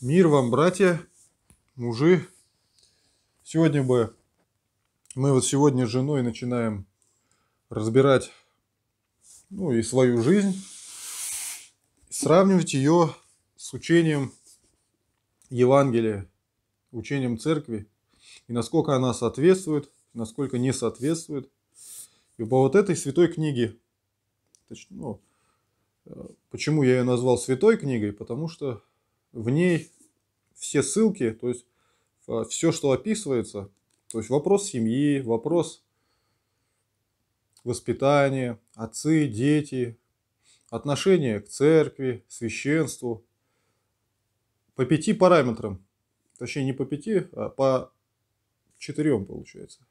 Мир вам, братья, мужи. Сегодня бы мы вот сегодня с женой начинаем разбирать ну и свою жизнь, сравнивать ее с учением Евангелия, учением церкви, и насколько она соответствует, насколько не соответствует. И по вот этой святой книге, точнее, ну, э, почему я ее назвал святой книгой, потому что в ней все ссылки, то есть а, все, что описывается, то есть вопрос семьи, вопрос воспитания, отцы, дети, отношения к церкви, священству, по пяти параметрам, точнее не по пяти, а по четырем получается,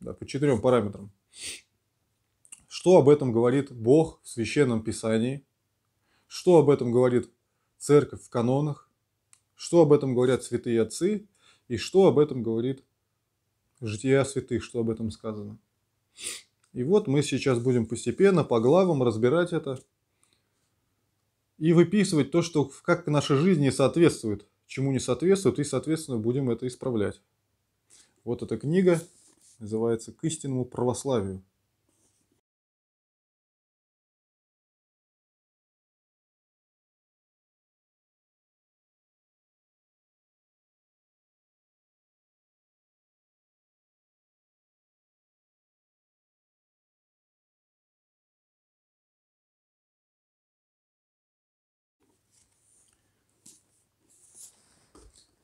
да, по четырем параметрам. Что об этом говорит Бог в Священном Писании, что об этом говорит церковь в канонах, что об этом говорят святые отцы и что об этом говорит жития святых, что об этом сказано. И вот мы сейчас будем постепенно по главам разбирать это и выписывать то, что как наша жизнь не соответствует, чему не соответствует, и, соответственно, будем это исправлять. Вот эта книга называется «К истинному православию».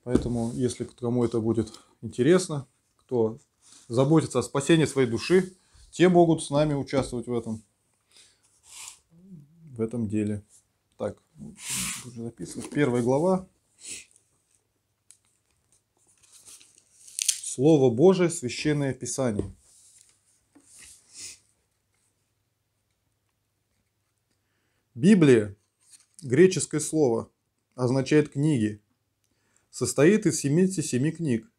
Поэтому, если кому это будет интересно, кто заботится о спасении своей души, те могут с нами участвовать в этом, в этом деле. Так, уже записывать. Первая глава. Слово Божие, Священное Писание. Библия, греческое слово, означает книги – состоит из 77 книг,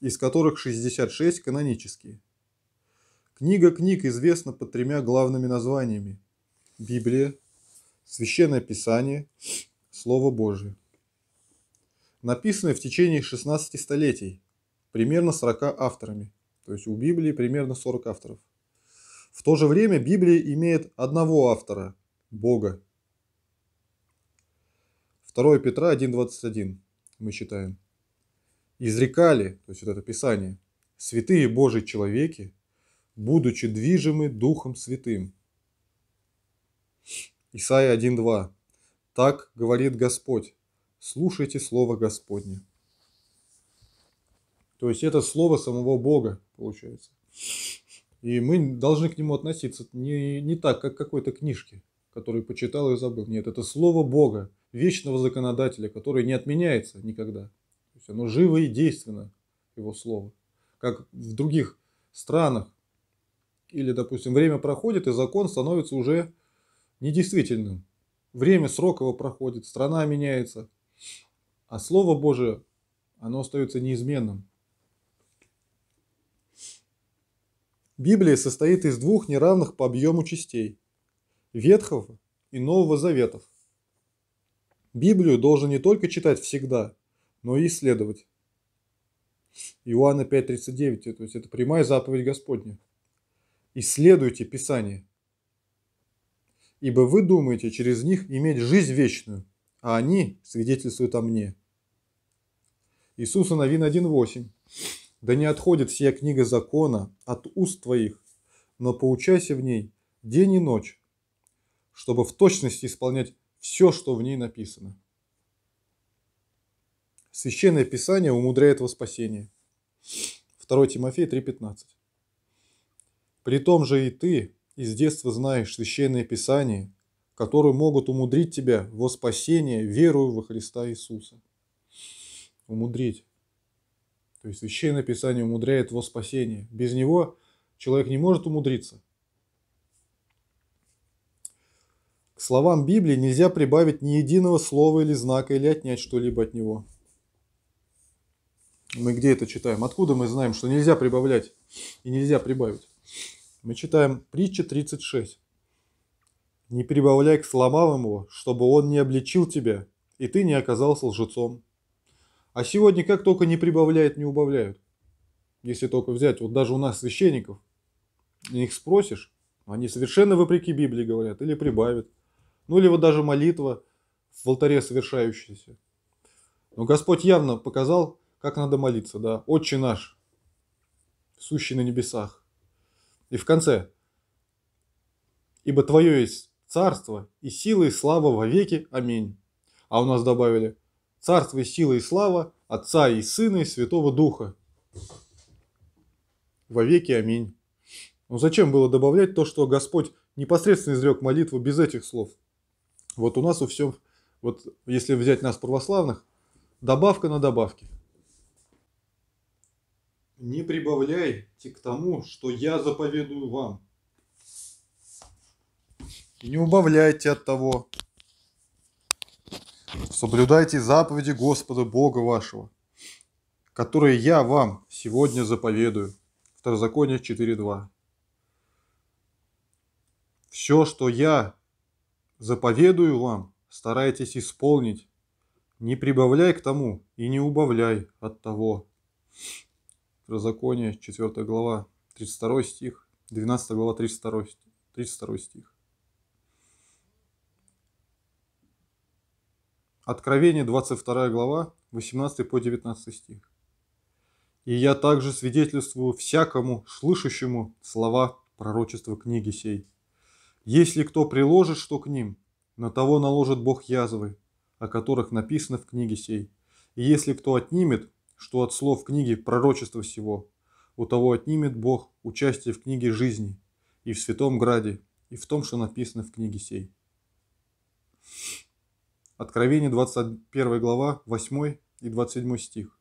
из которых 66 канонические. Книга книг известна под тремя главными названиями – Библия, Священное Писание, Слово Божие. Написаны в течение 16 столетий, примерно 40 авторами, то есть у Библии примерно 40 авторов. В то же время Библия имеет одного автора – Бога. 2 Петра 1.21 мы читаем, изрекали, то есть вот это Писание, святые Божьи человеки, будучи движимы Духом Святым. Исайя 1.2. Так говорит Господь, слушайте Слово Господне. То есть это Слово самого Бога, получается. И мы должны к нему относиться не, не так, как к какой-то книжке, которую почитал и забыл. Нет, это Слово Бога, вечного законодателя, который не отменяется никогда. То есть оно живо и действенно, его слово. Как в других странах. Или, допустим, время проходит, и закон становится уже недействительным. Время, срок его проходит, страна меняется. А Слово Божие, оно остается неизменным. Библия состоит из двух неравных по объему частей – Ветхого и Нового Заветов – Библию должен не только читать всегда, но и исследовать. Иоанна 5.39, то есть это прямая заповедь Господня. «Исследуйте Писание, ибо вы думаете через них иметь жизнь вечную, а они свидетельствуют о мне». Иисуса Новин 1.8. «Да не отходит сия книга закона от уст твоих, но поучайся в ней день и ночь, чтобы в точности исполнять все, что в ней написано. Священное Писание умудряет во спасение. 2 Тимофея 3,15. При том же и ты из детства знаешь Священное Писание, которое могут умудрить тебя во спасение верою во Христа Иисуса. Умудрить. То есть Священное Писание умудряет во спасение. Без него человек не может умудриться. К словам Библии нельзя прибавить ни единого слова или знака, или отнять что-либо от него. Мы где это читаем? Откуда мы знаем, что нельзя прибавлять и нельзя прибавить? Мы читаем притча 36. «Не прибавляй к его, чтобы он не обличил тебя, и ты не оказался лжецом». А сегодня как только не прибавляет, не убавляют. Если только взять, вот даже у нас священников, их спросишь, они совершенно вопреки Библии говорят или прибавят. Ну или вот даже молитва в алтаре совершающаяся. Но Господь явно показал, как надо молиться, да. Отче наш, сущий на небесах. И в конце. Ибо Твое есть царство и сила и слава во веки. Аминь. А у нас добавили царство и сила и слава Отца и Сына и Святого Духа. Во веки. Аминь. Но зачем было добавлять то, что Господь непосредственно изрек молитву без этих слов – вот у нас у всем, вот если взять нас православных, добавка на добавке. Не прибавляйте к тому, что я заповедую вам. Не убавляйте от того. Соблюдайте заповеди Господа Бога вашего, которые я вам сегодня заповедую. Второзаконие 4.2. Все, что я Заповедую вам, старайтесь исполнить. Не прибавляй к тому и не убавляй от того. Второзаконие, 4 глава, 32 стих, 12 глава, 32, 32 стих. Откровение, 22 глава, 18 по 19 стих. «И я также свидетельствую всякому, слышащему слова пророчества книги сей». Если кто приложит что к ним, на того наложит Бог язвы, о которых написано в книге сей. И если кто отнимет, что от слов книги пророчества всего, у того отнимет Бог участие в книге жизни и в Святом Граде, и в том, что написано в книге сей. Откровение 21 глава 8 и 27 стих.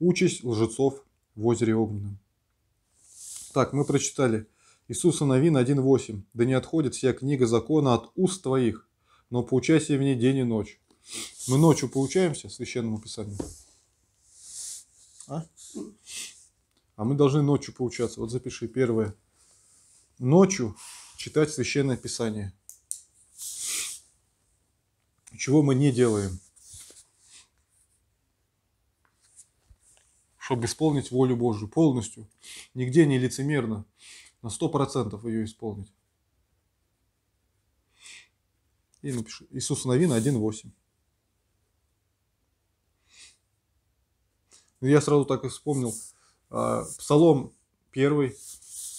Участь лжецов в озере огненном. Так, мы прочитали Иисуса Новин 1.8. «Да не отходит вся книга закона от уст твоих, но поучайся в ней день и ночь». Мы ночью поучаемся Священному Писанию? А? А мы должны ночью поучаться. Вот запиши первое. Ночью читать Священное Писание. Чего мы не делаем? Чтобы исполнить волю Божью полностью. Нигде не лицемерно на 100% ее исполнить. И напиши Иисус Новина 1.8. Ну, я сразу так и вспомнил. А, Псалом 1.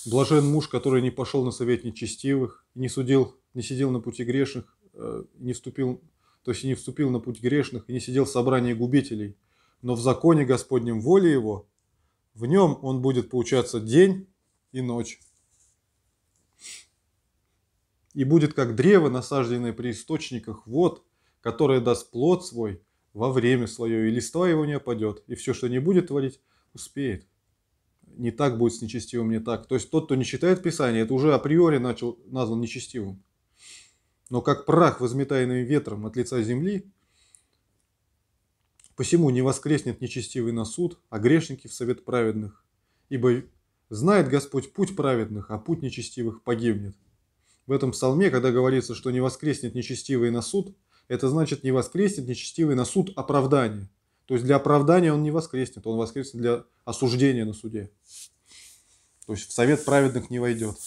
Блажен муж, который не пошел на совет нечестивых, не судил, не сидел на пути грешных, э, не вступил, то есть не вступил на путь грешных и не сидел в собрании губителей. Но в законе Господнем воле его, в нем он будет получаться день и ночь. И будет как древо, насажденное при источниках вод, которое даст плод свой во время свое, и листва его не опадет, и все, что не будет творить, успеет. Не так будет с нечестивым, не так. То есть тот, кто не читает Писание, это уже априори начал, назван нечестивым. Но как прах, возметаемый ветром от лица земли, посему не воскреснет нечестивый на суд, а грешники в совет праведных. Ибо Знает Господь путь праведных, а путь нечестивых погибнет. В этом псалме, когда говорится, что не воскреснет нечестивый на суд, это значит не воскреснет нечестивый на суд оправдания. То есть для оправдания он не воскреснет, он воскреснет для осуждения на суде. То есть в совет праведных не войдет.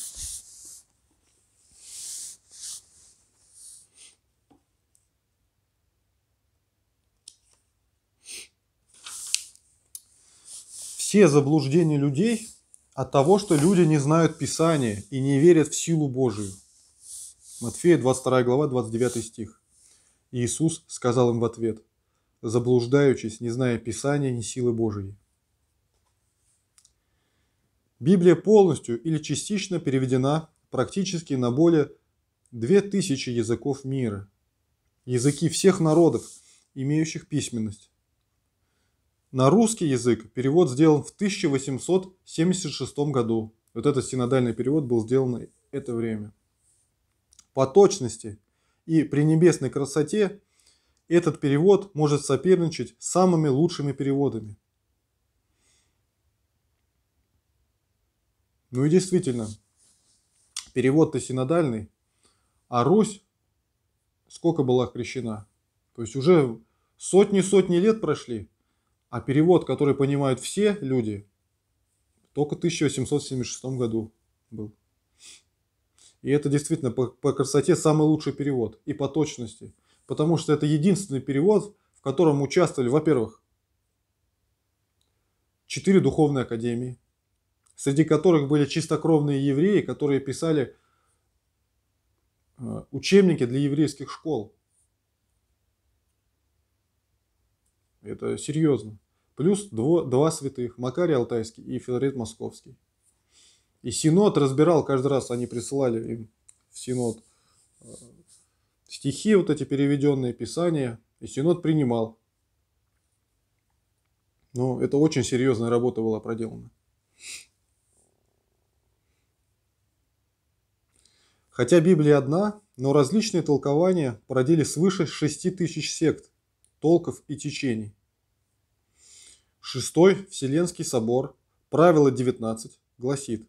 Все заблуждения людей от того, что люди не знают Писания и не верят в силу Божию. Матфея 22 глава 29 стих. Иисус сказал им в ответ, заблуждаючись, не зная Писания ни силы Божией. Библия полностью или частично переведена практически на более 2000 языков мира. Языки всех народов, имеющих письменность. На русский язык перевод сделан в 1876 году. Вот этот синодальный перевод был сделан это время. По точности и при небесной красоте этот перевод может соперничать с самыми лучшими переводами. Ну и действительно, перевод-то синодальный, а Русь сколько была крещена? То есть уже сотни-сотни лет прошли – а перевод, который понимают все люди, только в 1876 году был. И это действительно по, по красоте самый лучший перевод и по точности. Потому что это единственный перевод, в котором участвовали, во-первых, четыре духовные академии, среди которых были чистокровные евреи, которые писали э, учебники для еврейских школ. Это серьезно плюс дво, два святых, Макарий Алтайский и Филарет Московский. И Синод разбирал каждый раз, они присылали им в Синод э, стихи, вот эти переведенные писания, и Синод принимал. Но ну, это очень серьезная работа была проделана. Хотя Библия одна, но различные толкования породили свыше тысяч сект, толков и течений. Шестой Вселенский собор, правило 19, гласит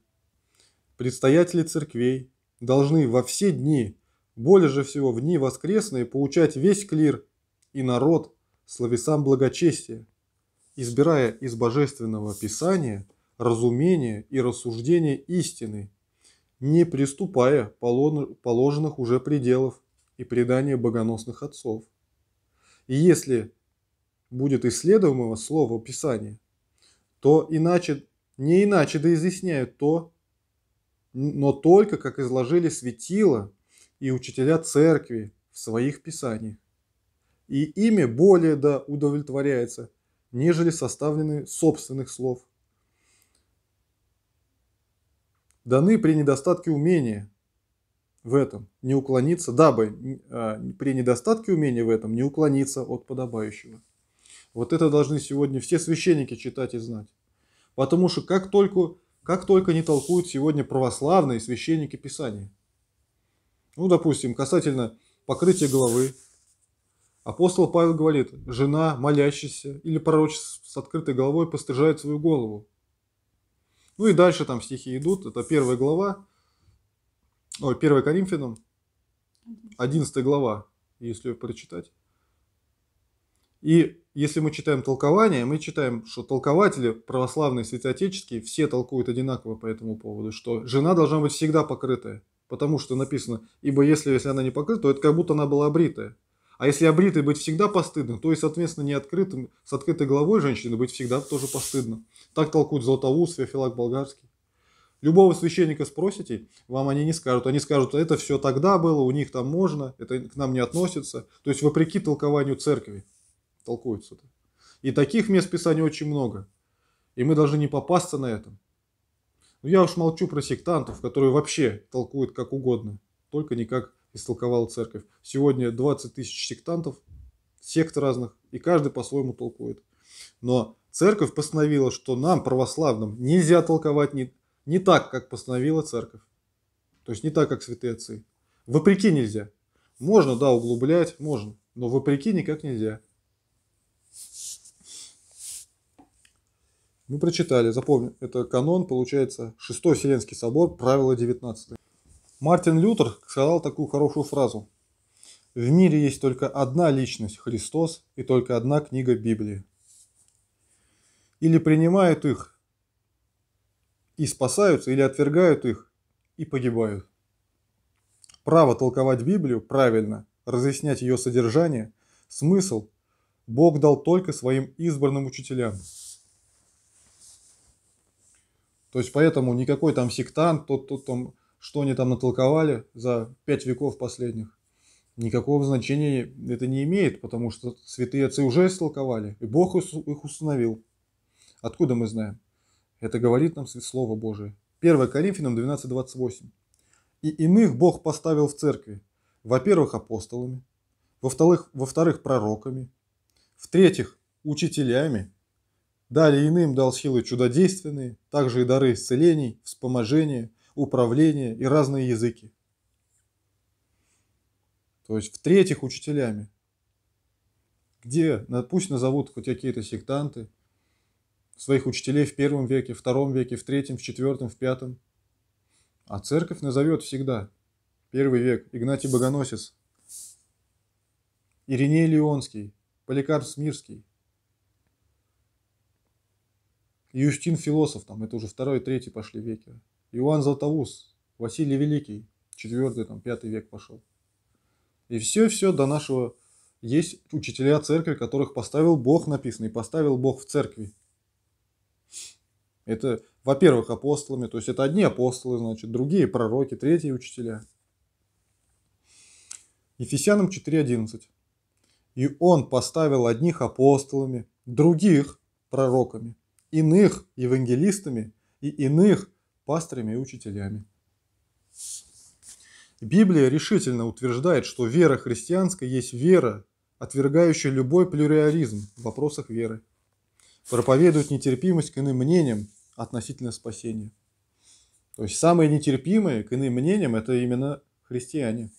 «Предстоятели церквей должны во все дни, более же всего в дни воскресные, получать весь клир и народ словесам благочестия, избирая из Божественного Писания разумение и рассуждение истины, не приступая положенных уже пределов и предания богоносных отцов. И если будет исследуемого слова Писания, то иначе, не иначе да изъясняют то, но только как изложили светила и учителя церкви в своих писаниях. И ими более да удовлетворяется, нежели составлены собственных слов. Даны при недостатке умения в этом не уклониться, дабы а, при недостатке умения в этом не уклониться от подобающего. Вот это должны сегодня все священники читать и знать. Потому что как только, как только не толкуют сегодня православные священники Писания. Ну, допустим, касательно покрытия головы. Апостол Павел говорит, жена, молящаяся или пророчь с открытой головой пострижает свою голову. Ну и дальше там стихи идут. Это первая глава, ой, первая Коринфянам, 11 глава, если ее прочитать. И если мы читаем толкование, мы читаем, что толкователи православные, святоотеческие, все толкуют одинаково по этому поводу, что жена должна быть всегда покрытая, потому что написано, ибо если, если она не покрыта, то это как будто она была обритая. А если обритой быть всегда постыдно, то и, соответственно, не открытым, с открытой головой женщины быть всегда тоже постыдно. Так толкуют Златоуст, Феофилак Болгарский. Любого священника спросите, вам они не скажут. Они скажут, это все тогда было, у них там можно, это к нам не относится. То есть вопреки толкованию церкви толкуются-то. И таких мест Писания очень много. И мы должны не попасться на этом. Но ну, я уж молчу про сектантов, которые вообще толкуют как угодно, только не как истолковала церковь. Сегодня 20 тысяч сектантов, сект разных, и каждый по-своему толкует. Но церковь постановила, что нам, православным, нельзя толковать не, не так, как постановила церковь. То есть не так, как святые отцы. Вопреки нельзя. Можно, да, углублять, можно, но вопреки никак нельзя. Мы прочитали, запомни. это канон, получается, 6 Вселенский собор, правило 19. Мартин Лютер сказал такую хорошую фразу. В мире есть только одна личность – Христос, и только одна книга Библии. Или принимают их и спасаются, или отвергают их и погибают. Право толковать Библию правильно, разъяснять ее содержание, смысл Бог дал только своим избранным учителям. То есть поэтому никакой там сектант, тот, тот там, что они там натолковали за пять веков последних, никакого значения это не имеет, потому что святые отцы уже истолковали, и Бог их установил. Откуда мы знаем? Это говорит нам Слово Божие. 1 Коринфянам 12.28. «И иных Бог поставил в церкви, во-первых, апостолами, во-вторых, во-вторых пророками, в-третьих, учителями, Далее иным дал силы чудодейственные, также и дары исцелений, вспоможения, управления и разные языки. То есть, в-третьих, учителями, где, пусть назовут хоть какие-то сектанты, своих учителей в первом веке, втором веке, в третьем, в четвертом, в пятом. А церковь назовет всегда. Первый век Игнатий Богоносец, Ириней Леонский, Поликарп Смирский, Юштин Философ, там, это уже второй, третий пошли веки. Иоанн Златоус, Василий Великий, четвертый, там, пятый век пошел. И все-все до нашего есть учителя церкви, которых поставил Бог, написанный поставил Бог в церкви. Это, во-первых, апостолами, то есть это одни апостолы, значит, другие пророки, третьи учителя. Ефесянам 4.11. И он поставил одних апостолами, других пророками, иных евангелистами и иных пасторами и учителями. Библия решительно утверждает, что вера христианская есть вера, отвергающая любой плюриализм в вопросах веры. Проповедует нетерпимость к иным мнениям относительно спасения. То есть самые нетерпимые к иным мнениям – это именно христиане.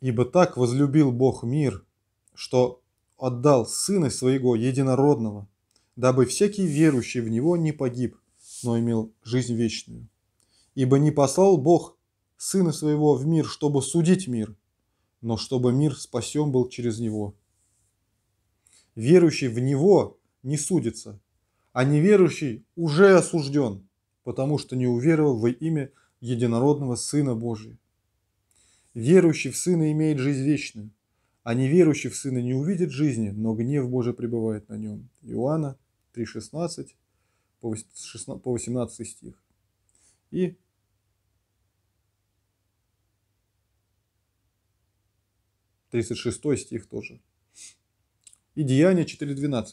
Ибо так возлюбил Бог мир, что отдал Сына Своего Единородного, дабы всякий верующий в Него не погиб, но имел жизнь вечную. Ибо не послал Бог Сына Своего в мир, чтобы судить мир, но чтобы мир спасен был через Него. Верующий в Него не судится, а неверующий уже осужден, потому что не уверовал во имя Единородного Сына Божия. Верующий в Сына имеет жизнь вечную – а неверующий в Сына не увидит жизни, но гнев Божий пребывает на нем. Иоанна 3,16 по 18 стих. И тридцать шестой стих тоже. И Деяние 4.12.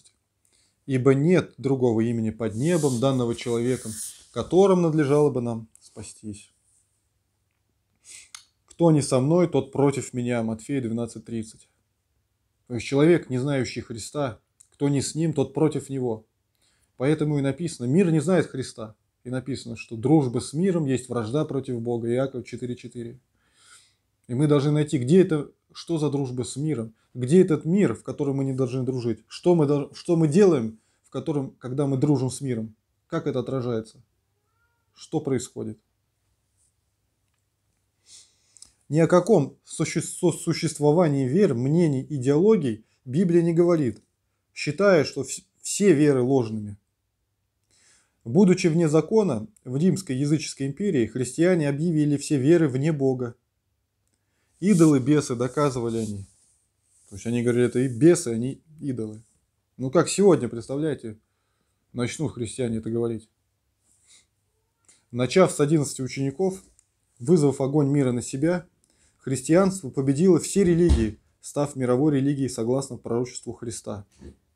«Ибо нет другого имени под небом, данного человеком, которым надлежало бы нам спастись». Кто не со мной, тот против меня. Матфея 12.30. То есть человек, не знающий Христа, кто не с ним, тот против него. Поэтому и написано, мир не знает Христа. И написано, что дружба с миром есть вражда против Бога. Иаков 4.4. И мы должны найти, где это, что за дружба с миром, где этот мир, в котором мы не должны дружить, что мы, что мы делаем, в котором, когда мы дружим с миром, как это отражается, что происходит. Ни о каком сосуществовании вер, мнений, идеологий Библия не говорит, считая, что все веры ложными. Будучи вне закона, в Римской языческой империи христиане объявили все веры вне Бога. Идолы, бесы, доказывали они. То есть они говорили, это и бесы, они а идолы. Ну как сегодня, представляете, начнут христиане это говорить. Начав с 11 учеников, вызвав огонь мира на себя, христианство победило все религии, став мировой религией согласно пророчеству Христа.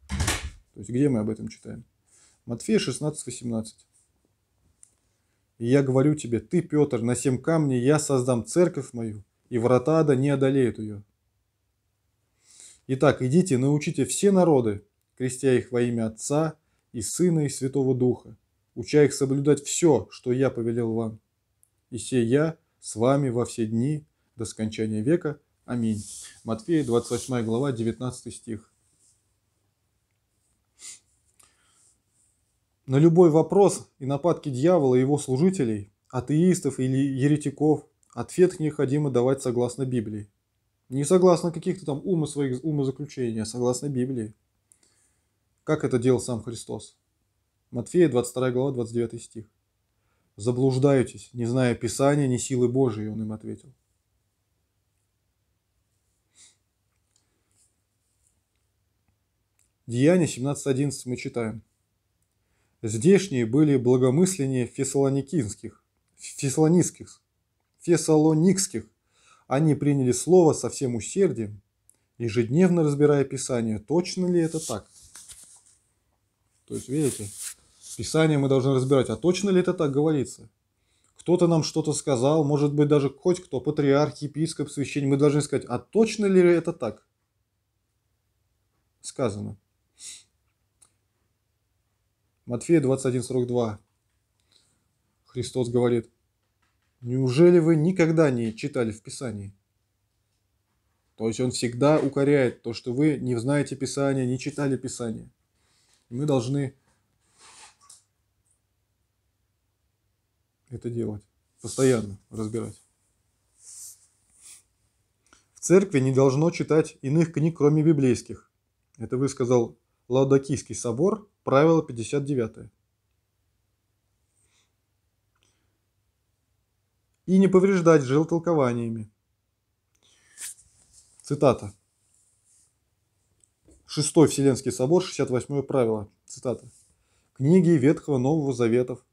То есть где мы об этом читаем? Матфея 16:18. «И я говорю тебе, ты, Петр, на семь камней я создам церковь мою, и врата ада не одолеют ее». Итак, идите, научите все народы, крестя их во имя Отца и Сына и Святого Духа, уча их соблюдать все, что я повелел вам. И все я с вами во все дни до скончания века. Аминь. Матфея, 28 глава, 19 стих. На любой вопрос и нападки дьявола и его служителей, атеистов или еретиков, ответ необходимо давать согласно Библии. Не согласно каких-то там ума своих умозаключений, а согласно Библии. Как это делал сам Христос? Матфея 22 глава 29 стих. «Заблуждаетесь, не зная Писания, ни силы Божией», он им ответил. Деяния 17.11 мы читаем. Здешние были благомысленнее фессалоникинских, фессалоникских, фессалоникских. Они приняли слово со всем усердием, ежедневно разбирая Писание, точно ли это так. То есть, видите, Писание мы должны разбирать, а точно ли это так говорится? Кто-то нам что-то сказал, может быть, даже хоть кто, патриарх, епископ, священник, мы должны сказать, а точно ли это так сказано? Матфея 21.42. Христос говорит, неужели вы никогда не читали в Писании? То есть он всегда укоряет то, что вы не знаете Писание, не читали Писание. мы должны это делать, постоянно разбирать. В церкви не должно читать иных книг, кроме библейских. Это высказал Лаодокийский собор Правило 59. И не повреждать жил толкованиями. Цитата. Шестой Вселенский собор, 68 правило. Цитата. Книги Ветхого Нового Заветов,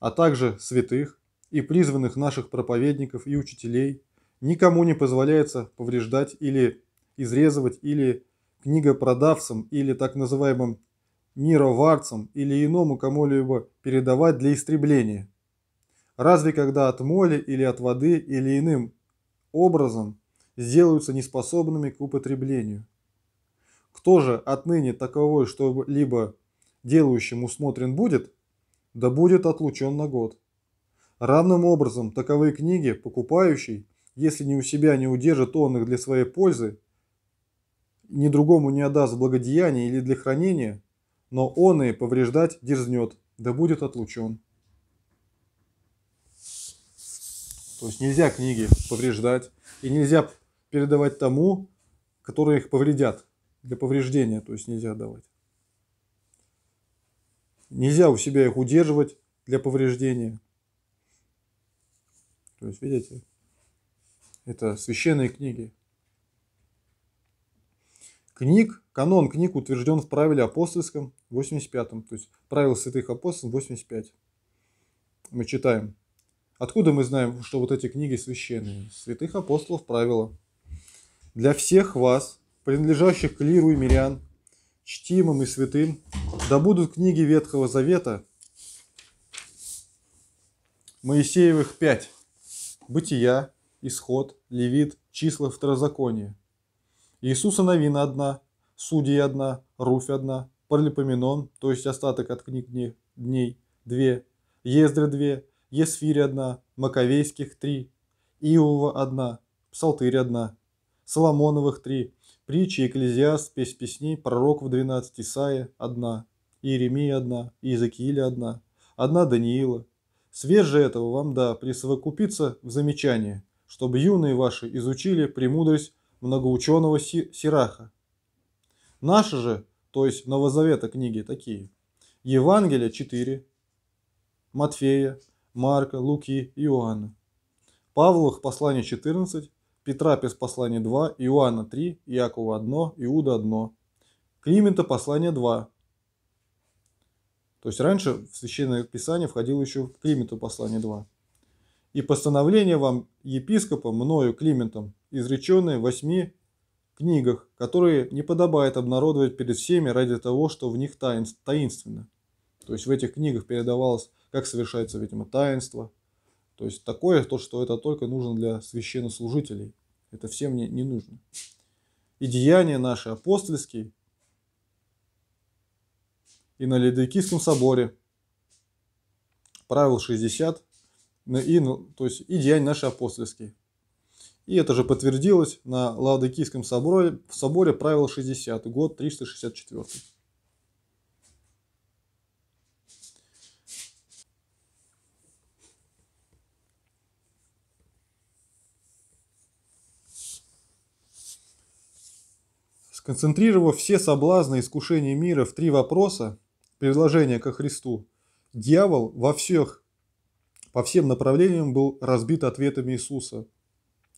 а также святых и призванных наших проповедников и учителей никому не позволяется повреждать или изрезывать или книга продавцам или так называемым мироварцам или иному кому-либо передавать для истребления. Разве когда от моли или от воды или иным образом сделаются неспособными к употреблению. Кто же отныне таковой, что либо делающим усмотрен будет, да будет отлучен на год. Равным образом таковые книги покупающий, если не у себя не удержит он их для своей пользы, ни другому не отдаст благодеяние или для хранения – но он и повреждать дерзнет, да будет отлучен. То есть нельзя книги повреждать и нельзя передавать тому, которые их повредят для повреждения, то есть нельзя давать. Нельзя у себя их удерживать для повреждения. То есть, видите, это священные книги книг, канон книг утвержден в правиле апостольском 85-м, то есть правил святых апостолов 85. Мы читаем. Откуда мы знаем, что вот эти книги священные? Святых апостолов правила. Для всех вас, принадлежащих к лиру и мирян, чтимым и святым, да будут книги Ветхого Завета, Моисеевых 5, Бытия, Исход, Левит, Числа Второзаконие, Иисуса Новина одна, Судьи одна, Руфь одна, Паралипоменон, то есть остаток от книг дней, две, Ездры две, Есфирь одна, Маковейских три, Иова одна, Псалтырь одна, Соломоновых три, Притчи, Экклезиаст, Песнь Песней, Пророков 12, Исаия одна, Иеремия одна, Иезекииля одна, одна Даниила. Свеже этого вам да присовокупится в замечание, чтобы юные ваши изучили премудрость многоученого Сираха. Наши же, то есть Новозавета книги такие. Евангелия 4, Матфея, Марка, Луки, Иоанна. Павловых послание 14, Петра без послание 2, Иоанна 3, Иакова 1, Иуда 1. Климента послание 2. То есть раньше в Священное Писание входило еще в Клименту послание 2 и постановление вам епископа мною Климентом, изреченное в восьми книгах, которые не подобает обнародовать перед всеми ради того, что в них таинственно. То есть в этих книгах передавалось, как совершается, видимо, таинство. То есть такое, то, что это только нужно для священнослужителей. Это всем не, не нужно. И деяния наши апостольские, и на Ледыкийском соборе, правил 60, ну и, ну, то есть, и деяния наши апостольские. И это же подтвердилось на Лаодикийском соборе, в соборе правил 60, год 364. Сконцентрировав все соблазны и искушения мира в три вопроса, предложения ко Христу, дьявол во всех по всем направлениям был разбит ответами Иисуса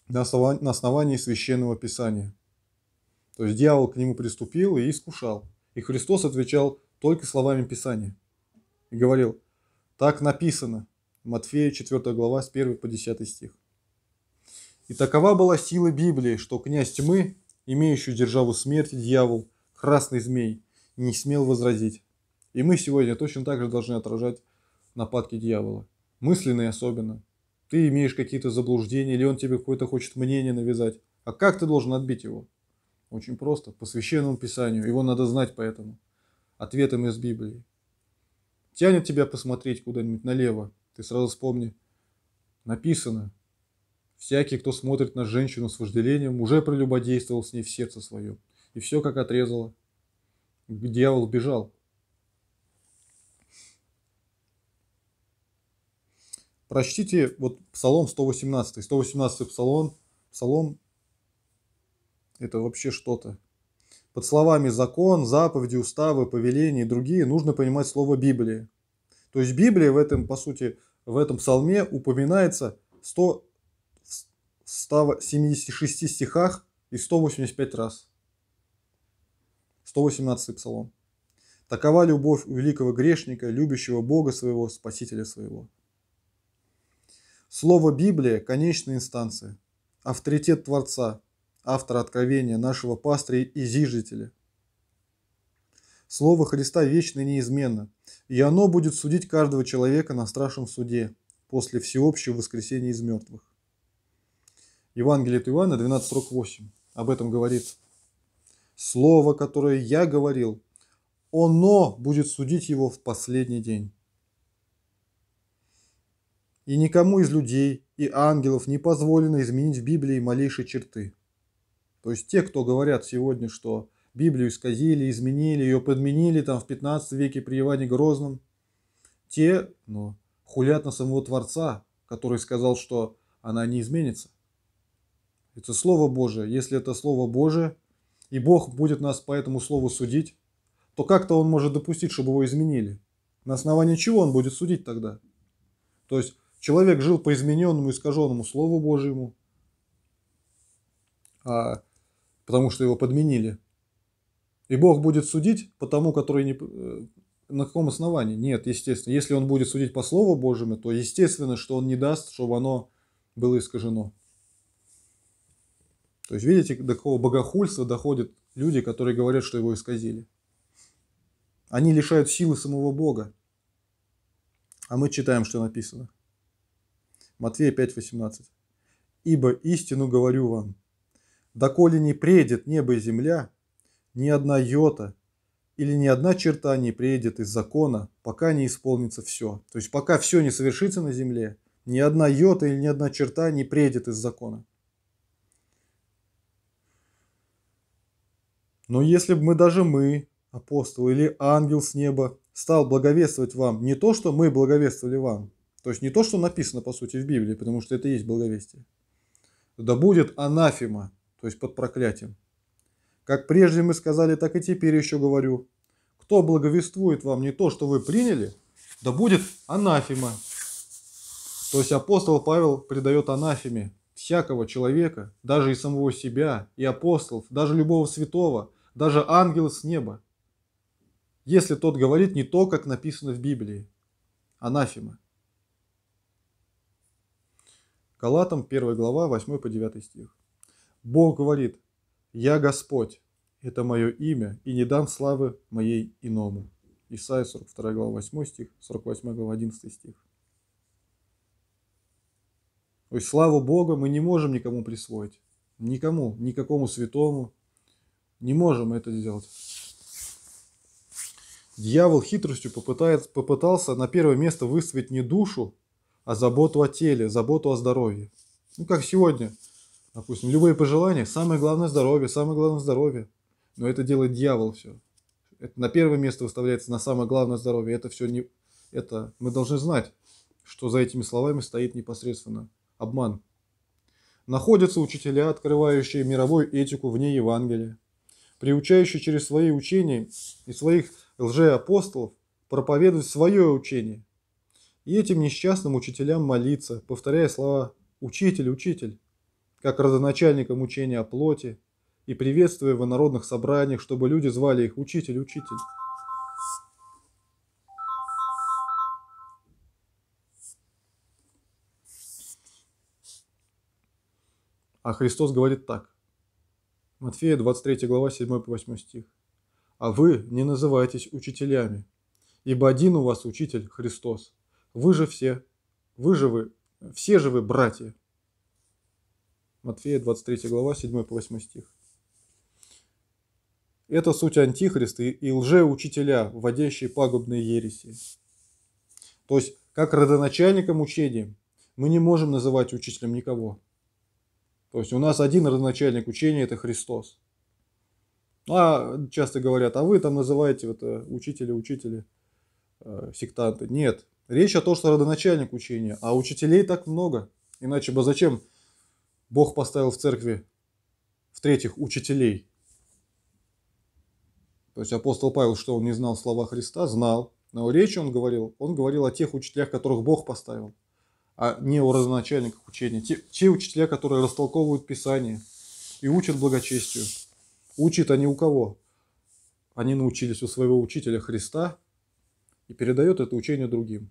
на основании священного писания. То есть дьявол к нему приступил и искушал. И Христос отвечал только словами Писания. И говорил, так написано. Матфея 4 глава с 1 по 10 стих. И такова была сила Библии, что князь тьмы, имеющий державу смерти, дьявол, красный змей, не смел возразить. И мы сегодня точно так же должны отражать нападки дьявола мысленные особенно. Ты имеешь какие-то заблуждения, или он тебе какое-то хочет мнение навязать. А как ты должен отбить его? Очень просто, по священному писанию, его надо знать поэтому. Ответом из Библии. Тянет тебя посмотреть куда-нибудь налево, ты сразу вспомни. Написано, всякий, кто смотрит на женщину с вожделением, уже прелюбодействовал с ней в сердце своем. И все как отрезало. Дьявол бежал, прочтите вот Псалом 118. 118 Псалом, Псалом – это вообще что-то. Под словами «закон», «заповеди», «уставы», «повеления» и другие нужно понимать слово Библии. То есть Библия в этом, по сути, в этом псалме упоминается 100, в 176 стихах и 185 раз. 118 псалом. Такова любовь у великого грешника, любящего Бога своего, Спасителя своего. Слово Библии — конечная инстанция, авторитет Творца, автора откровения, нашего пастыря и зижителя. Слово Христа вечно и неизменно, и оно будет судить каждого человека на страшном суде после всеобщего воскресения из мертвых. Евангелие от Иоанна 12.48. Об этом говорит. Слово, которое я говорил, оно будет судить его в последний день и никому из людей и ангелов не позволено изменить в Библии малейшие черты. То есть те, кто говорят сегодня, что Библию исказили, изменили, ее подменили там в 15 веке при Иване Грозном, те ну, хулят на самого Творца, который сказал, что она не изменится. Это Слово Божие. Если это Слово Божие, и Бог будет нас по этому Слову судить, то как-то Он может допустить, чтобы его изменили. На основании чего Он будет судить тогда? То есть Человек жил по измененному, искаженному Слову Божьему, а, потому что его подменили. И Бог будет судить по тому, который не... Э, на каком основании? Нет, естественно. Если он будет судить по Слову Божьему, то естественно, что он не даст, чтобы оно было искажено. То есть, видите, до какого богохульства доходят люди, которые говорят, что его исказили. Они лишают силы самого Бога. А мы читаем, что написано – Матфея 5,18. «Ибо истину говорю вам, доколе не приедет небо и земля, ни одна йота или ни одна черта не приедет из закона, пока не исполнится все». То есть пока все не совершится на земле, ни одна йота или ни одна черта не приедет из закона. Но если бы мы даже мы, апостол или ангел с неба, стал благовествовать вам не то, что мы благовествовали вам, то есть не то, что написано, по сути, в Библии, потому что это и есть благовестие. Да будет анафима, то есть под проклятием. Как прежде мы сказали, так и теперь еще говорю. Кто благовествует вам не то, что вы приняли, да будет анафима. То есть апостол Павел придает анафеме всякого человека, даже и самого себя, и апостолов, даже любого святого, даже ангела с неба, если тот говорит не то, как написано в Библии. Анафима. Галатам 1 глава 8 по 9 стих. Бог говорит, «Я Господь, это мое имя, и не дам славы моей иному». Исайя 42 глава 8 стих, 48 глава 11 стих. То есть славу Бога мы не можем никому присвоить. Никому, никакому святому. Не можем это сделать. Дьявол хитростью попытается, попытался на первое место выставить не душу, а заботу о теле, заботу о здоровье. Ну, как сегодня, допустим, любые пожелания, самое главное здоровье, самое главное здоровье. Но это делает дьявол все. Это на первое место выставляется на самое главное здоровье. Это все не... Это мы должны знать, что за этими словами стоит непосредственно обман. Находятся учителя, открывающие мировую этику вне Евангелия, приучающие через свои учения и своих лжеапостолов проповедовать свое учение – и этим несчастным учителям молиться, повторяя слова «Учитель, учитель», как родоначальникам учения о плоти, и приветствуя во народных собраниях, чтобы люди звали их «Учитель, учитель». А Христос говорит так. Матфея 23 глава 7 по 8 стих. «А вы не называйтесь учителями, ибо один у вас учитель – Христос, вы же все, вы же вы, все же вы братья. Матфея 23 глава 7 по 8 стих. Это суть антихриста и лжеучителя, вводящие пагубные ереси. То есть, как родоначальником учения, мы не можем называть учителем никого. То есть, у нас один родоначальник учения – это Христос. А часто говорят, а вы там называете это учителя, учители, э, сектанты. Нет, Речь о том, что родоначальник учения, а учителей так много. Иначе бы зачем Бог поставил в церкви, в-третьих, учителей? То есть апостол Павел, что он не знал слова Христа, знал. Но речь он говорил, он говорил о тех учителях, которых Бог поставил, а не о родоначальниках учения. Те, те учителя, которые растолковывают Писание и учат благочестию. Учат они у кого? Они научились у своего учителя Христа и передают это учение другим.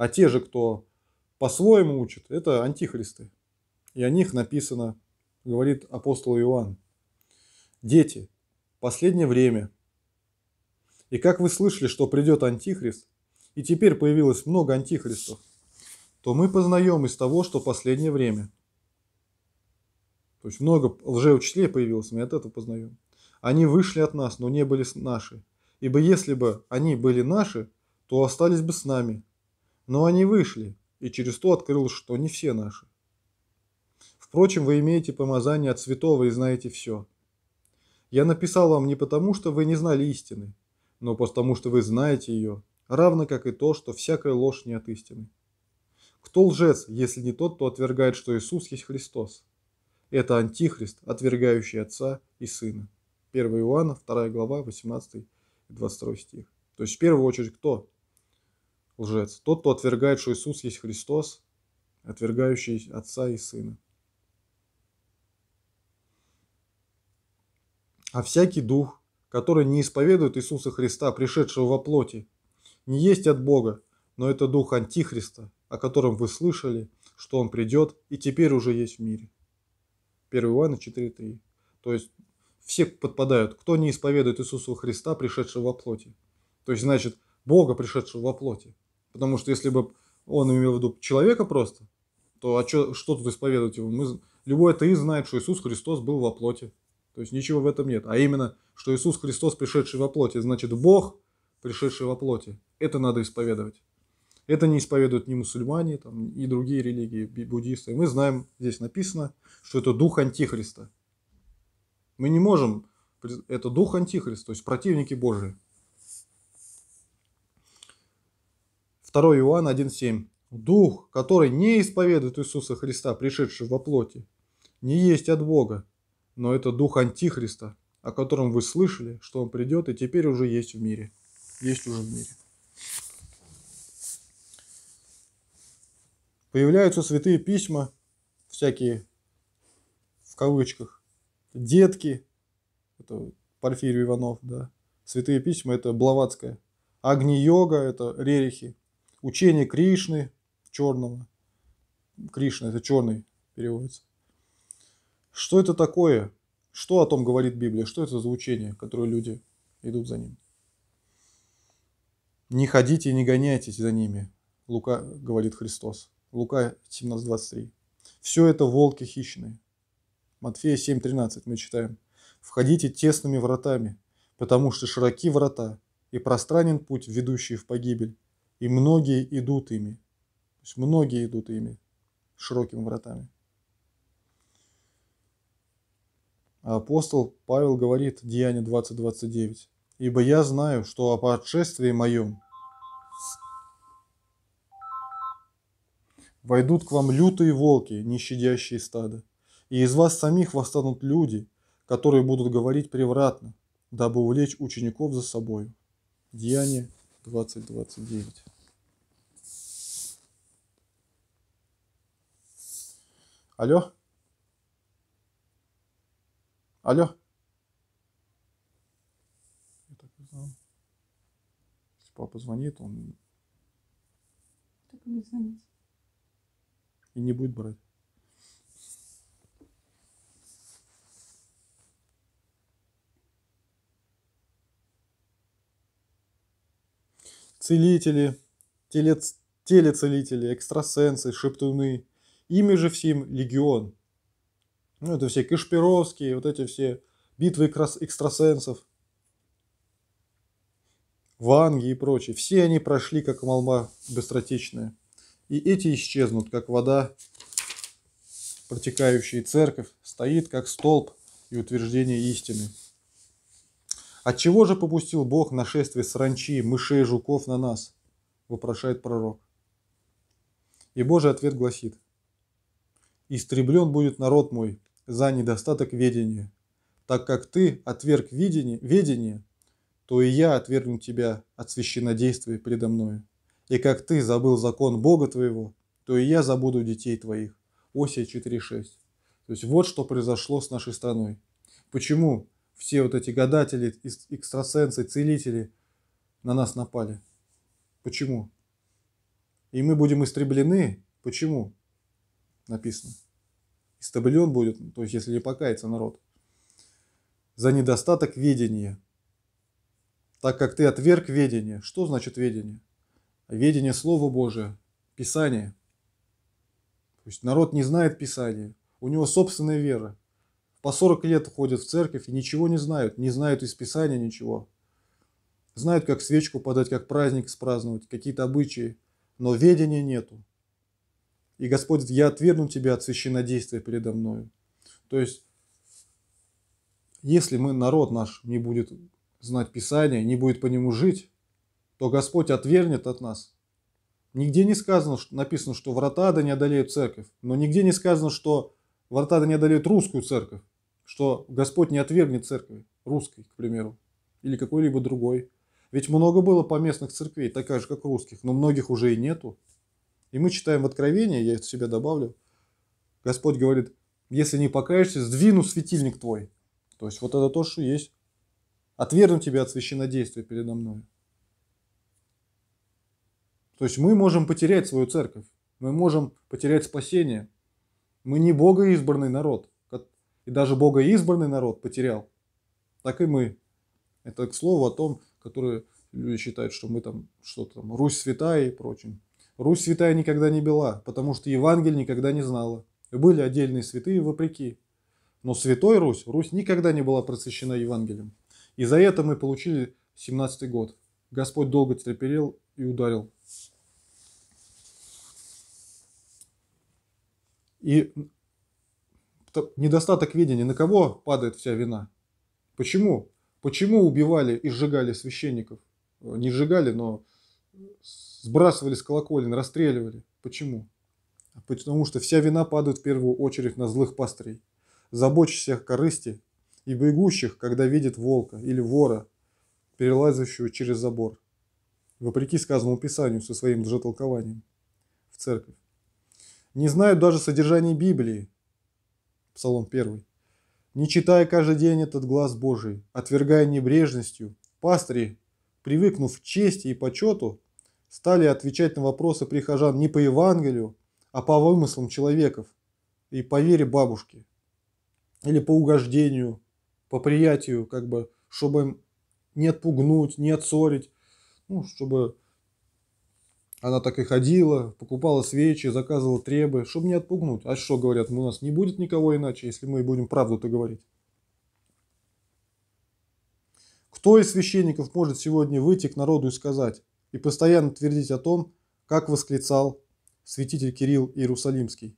А те же, кто по-своему учит, это антихристы. И о них написано, говорит апостол Иоанн. Дети, последнее время. И как вы слышали, что придет антихрист, и теперь появилось много антихристов, то мы познаем из того, что последнее время. То есть много лжеучителей появилось, мы от этого познаем. Они вышли от нас, но не были наши. Ибо если бы они были наши, то остались бы с нами – но они вышли, и через то открыл, что не все наши. Впрочем, вы имеете помазание от святого и знаете все. Я написал вам не потому, что вы не знали истины, но потому, что вы знаете ее, равно как и то, что всякая ложь не от истины. Кто лжец, если не тот, кто отвергает, что Иисус есть Христос? Это антихрист, отвергающий Отца и Сына. 1 Иоанна, 2 глава, 18 и 22 стих. То есть в первую очередь кто? лжец. Тот, кто отвергает, что Иисус есть Христос, отвергающий Отца и Сына. А всякий дух, который не исповедует Иисуса Христа, пришедшего во плоти, не есть от Бога, но это дух Антихриста, о котором вы слышали, что он придет и теперь уже есть в мире. 1 Иоанна 4.3. То есть все подпадают, кто не исповедует Иисуса Христа, пришедшего во плоти. То есть, значит, Бога, пришедшего во плоти. Потому что если бы он имел в виду человека просто, то а чё, что тут исповедовать его? Мы, любой атеист знает, что Иисус Христос был во плоти. То есть ничего в этом нет. А именно, что Иисус Христос, пришедший во плоти, значит Бог, пришедший во плоти. Это надо исповедовать. Это не исповедуют ни мусульмане, там, ни другие религии, буддисты. Мы знаем, здесь написано, что это дух Антихриста. Мы не можем, это дух Антихриста, то есть противники Божии. 2 Иоанн 1.7. Дух, который не исповедует Иисуса Христа, пришедший во плоти, не есть от Бога, но это дух Антихриста, о котором вы слышали, что он придет и теперь уже есть в мире. Есть уже в мире. Появляются святые письма, всякие, в кавычках, детки, это Порфирий Иванов, да, святые письма, это Блаватская, Агни-йога, это Рерихи, Учение Кришны, черного. Кришна, это черный переводится. Что это такое? Что о том говорит Библия? Что это за учение, которое люди идут за ним? Не ходите и не гоняйтесь за ними, Лука говорит Христос. Лука 17.23. Все это волки хищные. Матфея 7.13 мы читаем. Входите тесными вратами, потому что широки врата, и пространен путь, ведущий в погибель, и многие идут ими. То есть многие идут ими широкими вратами. А апостол Павел говорит, Деяние 20.29, «Ибо я знаю, что о подшествии моем войдут к вам лютые волки, не щадящие стада, и из вас самих восстанут люди, которые будут говорить превратно, дабы увлечь учеников за собою». Деяние 2029. Алло? Алло? Я так не знал. Если папа звонит, он... Так и не звонит. И не будет брать. целители, телец, телецелители, экстрасенсы, шептуны. Ими же всем легион. Ну, это все Кашпировские, вот эти все битвы экстрасенсов. Ванги и прочие. Все они прошли как молма быстротечная. И эти исчезнут, как вода, протекающая церковь, стоит как столб и утверждение истины чего же попустил Бог нашествие сранчи, мышей, жуков на нас? Вопрошает пророк. И Божий ответ гласит. Истреблен будет народ мой за недостаток ведения. Так как ты отверг видение, ведение, то и я отвергну тебя от священнодействия предо мною. И как ты забыл закон Бога твоего, то и я забуду детей твоих. Осия 4.6. То есть вот что произошло с нашей страной. Почему все вот эти гадатели, экстрасенсы, целители на нас напали. Почему? И мы будем истреблены. Почему? Написано. Истреблен будет, ну, то есть если не покается народ. За недостаток ведения. Так как ты отверг ведение. Что значит ведение? Ведение Слова Божия, Писание. То есть народ не знает Писание. У него собственная вера по 40 лет ходят в церковь и ничего не знают, не знают из Писания ничего. Знают, как свечку подать, как праздник спраздновать, какие-то обычаи, но ведения нету. И Господь, я отвергну тебя от священнодействия передо мною. То есть, если мы, народ наш не будет знать Писание, не будет по нему жить, то Господь отвергнет от нас. Нигде не сказано, что написано, что врата да не одолеют церковь, но нигде не сказано, что врата да не одолеют русскую церковь что Господь не отвергнет церкви, русской, к примеру, или какой-либо другой. Ведь много было поместных церквей, такая же, как русских, но многих уже и нету. И мы читаем в Откровении, я это себе добавлю, Господь говорит, если не покаешься, сдвину светильник твой. То есть вот это то, что есть. Отвергну тебя от священодействия передо мной. То есть мы можем потерять свою церковь, мы можем потерять спасение. Мы не Бога избранный народ. И даже Бога избранный народ потерял. Так и мы. Это к слову о том, которые люди считают, что мы там что-то там, Русь святая и прочим. Русь святая никогда не была, потому что Евангелие никогда не знала. И были отдельные святые вопреки. Но святой Русь, Русь никогда не была просвещена Евангелием. И за это мы получили 17-й год. Господь долго терпел и ударил. И недостаток видения. на кого падает вся вина? Почему? Почему убивали и сжигали священников? Э, не сжигали, но сбрасывали с колоколин, расстреливали. Почему? А потому что вся вина падает в первую очередь на злых пастырей, о корысти и бегущих, когда видит волка или вора, перелазящего через забор, вопреки сказанному Писанию со своим лжетолкованием в церковь. Не знают даже содержание Библии, Псалом 1. «Не читая каждый день этот глаз Божий, отвергая небрежностью, пастыри, привыкнув к чести и почету, стали отвечать на вопросы прихожан не по Евангелию, а по вымыслам человеков и по вере бабушки, или по угождению, по приятию, как бы, чтобы не отпугнуть, не отсорить, ну, чтобы она так и ходила, покупала свечи, заказывала требы, чтобы не отпугнуть. А что, говорят, у нас не будет никого иначе, если мы будем правду-то говорить. Кто из священников может сегодня выйти к народу и сказать, и постоянно твердить о том, как восклицал святитель Кирилл Иерусалимский?